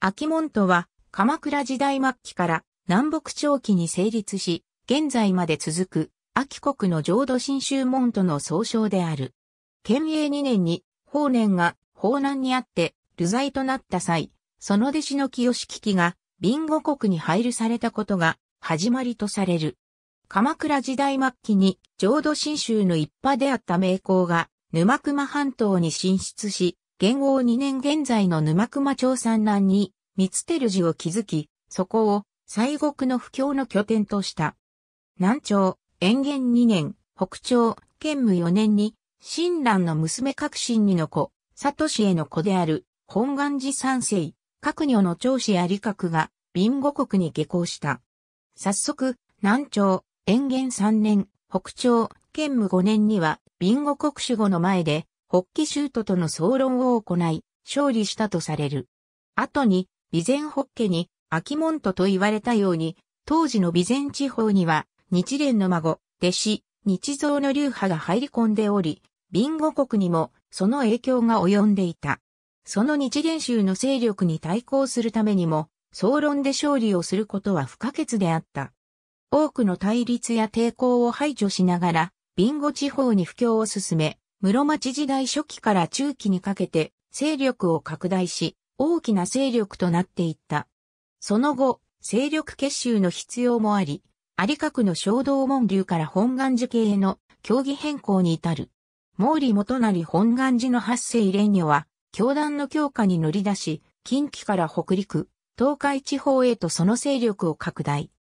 秋門とは鎌倉時代末期から南北朝期に成立し、現在まで続く秋国の浄土真宗門徒の総称である。建永2年に法然が法難にあって流罪となった際、その弟子の清敷がビンゴ国に配慮されたことが始まりとされる。鎌倉時代末期に浄土真宗の一派であった名工が沼熊半島に進出し、元王2年現在の沼熊町産南に、三つ照寺を築き、そこを、西国の布教の拠点とした。南朝、延元2年、北朝、建武4年に、親鸞の娘革新にの子、里氏への子である、本願寺三世、各女の長子有角が、貧護国に下校した。早速、南朝、延元3年、北朝、建武5年には、貧護国守護の前で、ホッキシュートとの総論を行い、勝利したとされる。後に、備前ホッケに、秋門徒と言われたように、当時の備前地方には、日蓮の孫、弟子、日蔵の流派が入り込んでおり、ビンゴ国にも、その影響が及んでいた。その日蓮宗の勢力に対抗するためにも、総論で勝利をすることは不可欠であった。多くの対立や抵抗を排除しながら、ビンゴ地方に布教を進め、室町時代初期から中期にかけて勢力を拡大し、大きな勢力となっていった。その後、勢力結集の必要もあり、有角の衝動門流から本願寺系への競技変更に至る。毛利元成本願寺の八世蓮女は、教団の強化に乗り出し、近畿から北陸、東海地方へとその勢力を拡大。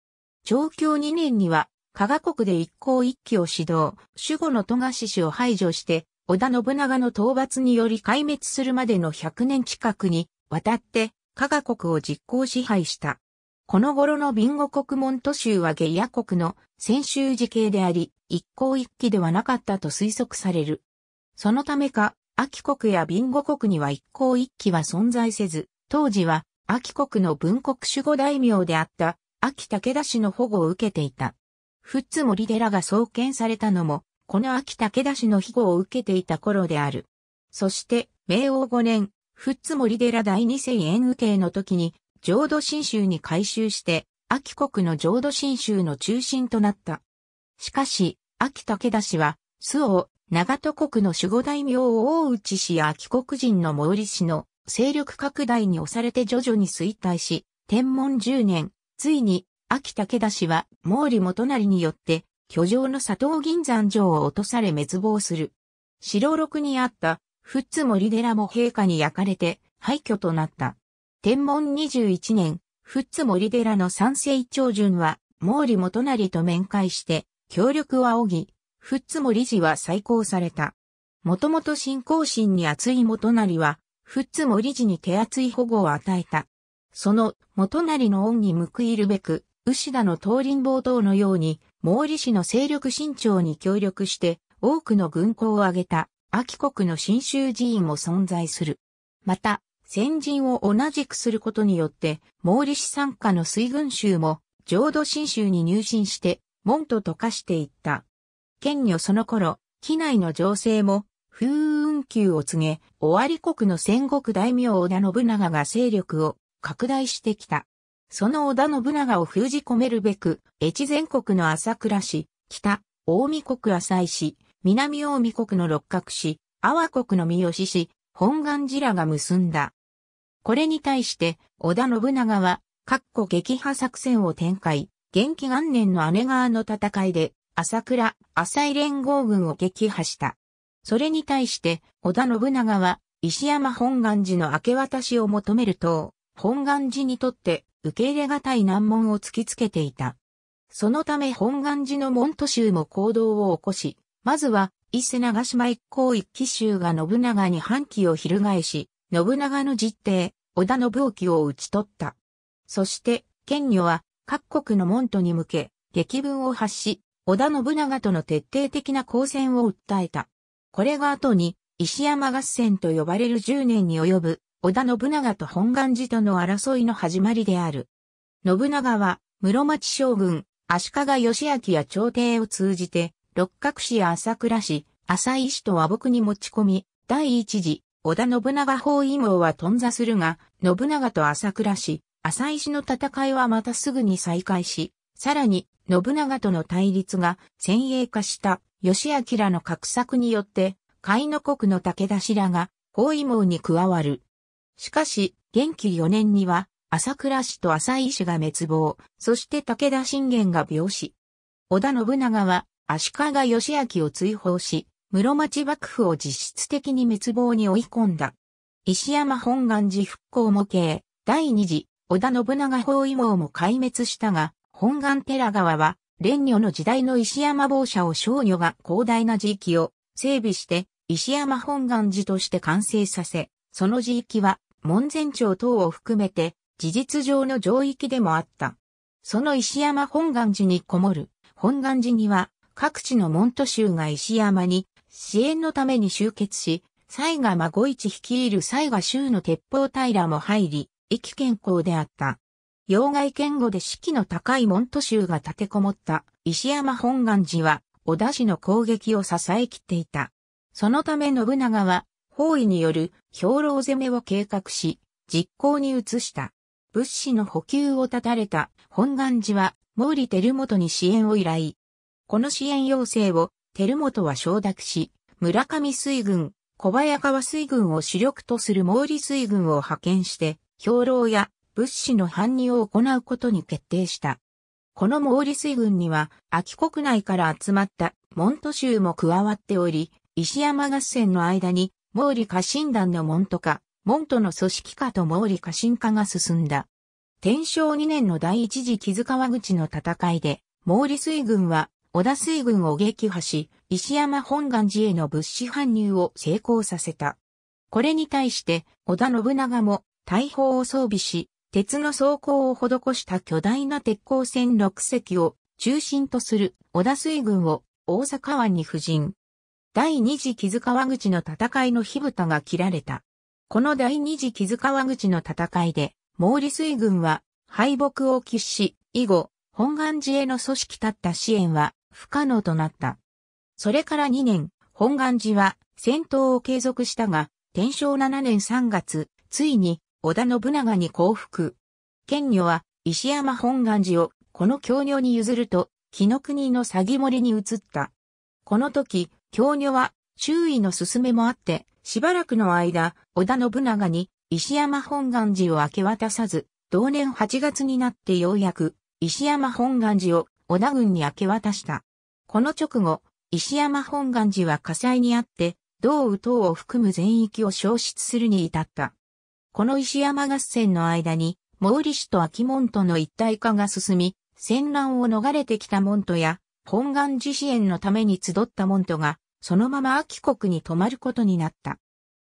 長教2年には加賀国で一向一揆を指導、守護の戸賀氏を排除して、織田信長の討伐により壊滅するまでの100年近くに渡って、加賀国を実行支配した。この頃のビンゴ国門都州は下野国の先週時系であり、一向一揆ではなかったと推測される。そのためか、秋国やビンゴ国には一向一揆は存在せず、当時は秋国の文国守護大名であった秋武田氏の保護を受けていた。富津森寺が創建されたのも、この秋武田氏の庇護を受けていた頃である。そして、明王5年、富津森寺第二世円右慶の時に、浄土真宗に改修して、秋国の浄土真宗の中心となった。しかし、秋武田氏は、周を長戸国の守護大名を大内氏や秋国人の毛利氏の勢力拡大に押されて徐々に衰退し、天文10年、ついに秋武田氏は毛利元成によって居城の佐藤銀山城を落とされ滅亡する。白六にあった富津森寺も陛下に焼かれて廃墟となった。天文21年、富津森寺の三世長順は毛利元成と面会して協力を仰ぎ、富津森寺は再興された。もともと信仰心に厚い元成は、富津森寺に手厚い保護を与えた。その元成の恩に報いるべく、牛田の東林坊等のように、毛利氏の勢力伸長に協力して、多くの軍港を挙げた、秋国の新州寺院も存在する。また、先人を同じくすることによって、毛利氏参加の水軍州も、浄土新州に入信して、門と溶かしていった。県女その頃、機内の情勢も、風雲級を告げ、尾張国の戦国大名織田信長が勢力を拡大してきた。その織田信長を封じ込めるべく、越前国の朝倉市、北、大見国浅井市、南大見国の六角市、阿波国の三好市、本願寺らが結んだ。これに対して、織田信長は、各個撃破作戦を展開、元気元年の姉川の戦いで、朝倉、浅井連合軍を撃破した。それに対して、織田信長は、石山本願寺の明け渡しを求めると、本願寺にとって受け入れがたい難問を突きつけていた。そのため本願寺の門徒衆も行動を起こし、まずは伊勢長島一向一騎衆が信長に反旗を翻し、信長の実弟、織田信興を討ち取った。そして、県女は各国の門徒に向け、激文を発し、織田信長との徹底的な交戦を訴えた。これが後に、石山合戦と呼ばれる10年に及ぶ織田信長と本願寺との争いの始まりである。信長は、室町将軍、足利義明や朝廷を通じて、六角氏や朝倉氏、浅井氏と和睦に持ち込み、第一次、織田信長包囲網は頓挫するが、信長と朝倉氏、浅井氏の戦いはまたすぐに再開し、さらに、信長との対立が先鋭化した義明らの画策によって、甲斐の国の武田氏らが包囲網に加わる。しかし、元気4年には、朝倉氏と浅井氏が滅亡、そして武田信玄が病死。織田信長は、足利義明を追放し、室町幕府を実質的に滅亡に追い込んだ。石山本願寺復興模型、第二次、織田信長包囲網も壊滅したが、本願寺川は、蓮女の時代の石山坊社を少女が広大な地域を整備して、石山本願寺として完成させ、その地域は門前町等を含めて、事実上の上域でもあった。その石山本願寺にこもる、本願寺には、各地の門徒衆が石山に、支援のために集結し、西賀孫一率いる西賀州の鉄砲平も入り、意気健康であった。洋外剣語で士気の高い門徒衆が立てこもった石山本願寺は、小田氏の攻撃を支えきっていた。そのため信長は、包囲による兵糧攻めを計画し、実行に移した。物資の補給を断たれた本願寺は毛利輝元に支援を依頼。この支援要請を輝元は承諾し、村上水軍、小早川水軍を主力とする毛利水軍を派遣して、兵糧や物資の搬入を行うことに決定した。この毛利水軍には、秋国内から集まった門徒衆も加わっており、石山合戦の間に毛利家臣団の門徒化、門徒の組織化と毛利家臣化が進んだ。天正2年の第一次木津川口の戦いで、毛利水軍は織田水軍を撃破し、石山本願寺への物資搬入を成功させた。これに対して、織田信長も大砲を装備し、鉄の装甲を施した巨大な鉄鋼船6隻を中心とする織田水軍を大阪湾に布陣。第二次木津川口の戦いの火蓋が切られた。この第二次木津川口の戦いで、毛利水軍は敗北を喫し、以後、本願寺への組織立った支援は不可能となった。それから2年、本願寺は戦闘を継続したが、天正7年3月、ついに織田信長に降伏。県女は石山本願寺をこの強女に譲ると、木の国の詐欺森に移った。この時、京女は周囲の勧めもあって、しばらくの間、織田信長に石山本願寺を明け渡さず、同年8月になってようやく石山本願寺を織田軍に明け渡した。この直後、石山本願寺は火災にあって、道宇等を含む全域を消失するに至った。この石山合戦の間に、毛利氏と秋門との一体化が進み、戦乱を逃れてきた門徒や、本願寺支援のために集った門徒が、そのまま秋国に泊まることになった。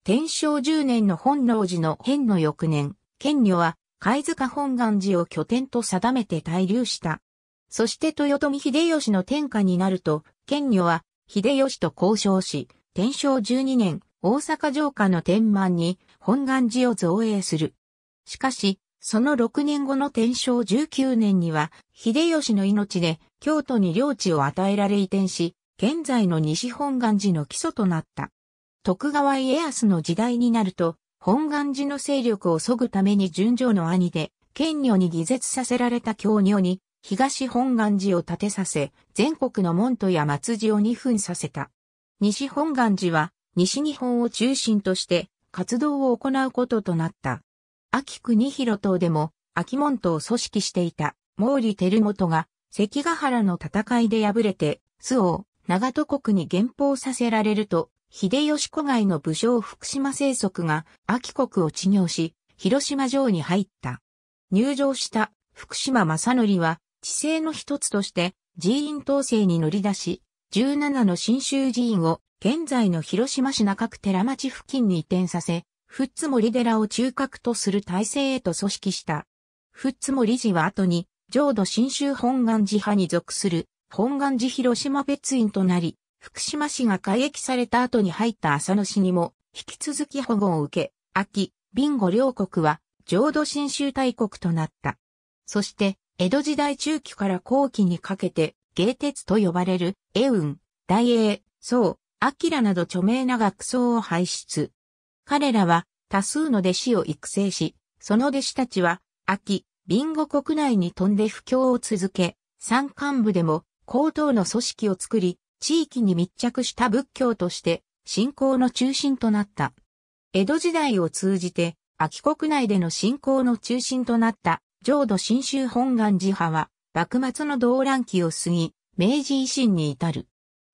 天正10年の本能寺の変の翌年、県女は貝塚本願寺を拠点と定めて滞留した。そして豊臣秀吉の天下になると、県女は秀吉と交渉し、天正12年、大阪城下の天満に本願寺を造営する。しかし、その6年後の天正19年には、秀吉の命で京都に領地を与えられ移転し、現在の西本願寺の基礎となった。徳川家康の時代になると、本願寺の勢力を削ぐために順序の兄で、権女に偽絶させられた京女に、東本願寺を建てさせ、全国の門徒や松寺を二分させた。西本願寺は、西日本を中心として、活動を行うこととなった。秋国広島でも、秋門徒を組織していた、毛利輝元が、関ヶ原の戦いで敗れて、巣王、長戸国に減俸させられると、秀吉子外の武将福島生則が秋国を治療し、広島城に入った。入城した福島正則は、地世の一つとして寺院統制に乗り出し、17の新州寺院を現在の広島市中区寺町付近に移転させ、富津森寺を中核とする体制へと組織した。富津森寺は後に、浄土新州本願寺派に属する本願寺広島別院となり、福島市が開役された後に入った浅野市にも、引き続き保護を受け、秋、ビンゴ両国は、浄土真宗大国となった。そして、江戸時代中期から後期にかけて、芸鉄と呼ばれる、英雲、大英、宋、明など著名な学僧を輩出。彼らは、多数の弟子を育成し、その弟子たちは、秋、ビンゴ国内に飛んで布教を続け、山間部でも高等の組織を作り、地域に密着した仏教として信仰の中心となった。江戸時代を通じて、秋国内での信仰の中心となった浄土真宗本願寺派は、幕末の動乱期を過ぎ、明治維新に至る。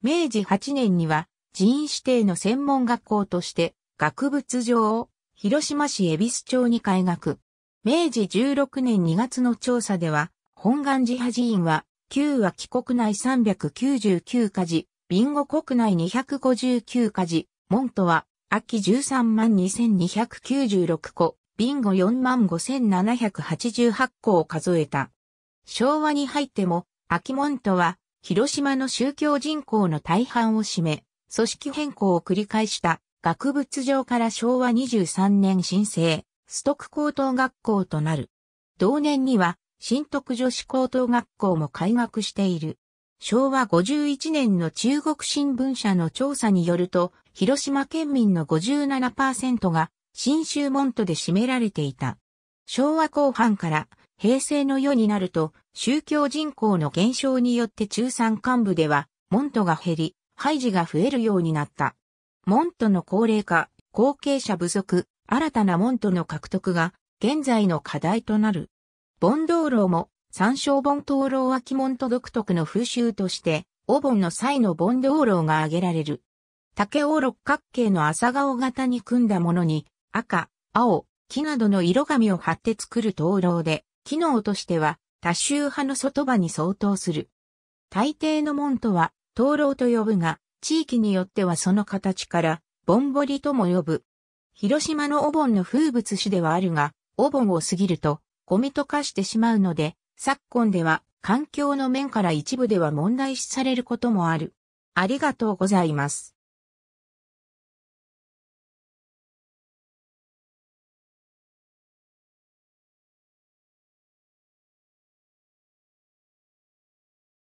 明治8年には、寺院指定の専門学校として、学物上を広島市恵比寿町に開学。明治16年2月の調査では、本願寺派寺院は9は帰国内399カ事、ビンゴ国内259カ事、モントは、秋13万2296個、ビンゴ4万5788個を数えた。昭和に入っても、秋モントは、広島の宗教人口の大半を占め、組織変更を繰り返した、学物上から昭和23年申請、ストック高等学校となる。同年には、新徳女子高等学校も開学している。昭和51年の中国新聞社の調査によると、広島県民の57%が新州門徒で占められていた。昭和後半から平成の世になると、宗教人口の減少によって中山幹部では、門徒が減り、廃寺が増えるようになった。門徒の高齢化、後継者不足、新たな門徒の獲得が現在の課題となる。盆灯籠も、山椒盆灯籠は鬼門と独特の風習として、お盆の際の盆灯籠が挙げられる。竹を六角形の朝顔型に組んだものに、赤、青、木などの色紙を貼って作る灯籠で、機能としては、多周派の外場に相当する。大抵の門とは、灯籠と呼ぶが、地域によってはその形から、ぼんぼりとも呼ぶ。広島のお盆の風物詩ではあるが、お盆を過ぎると、ゴミと化してしまうので、昨今では環境の面から一部では問題視されることもある。ありがとうございます。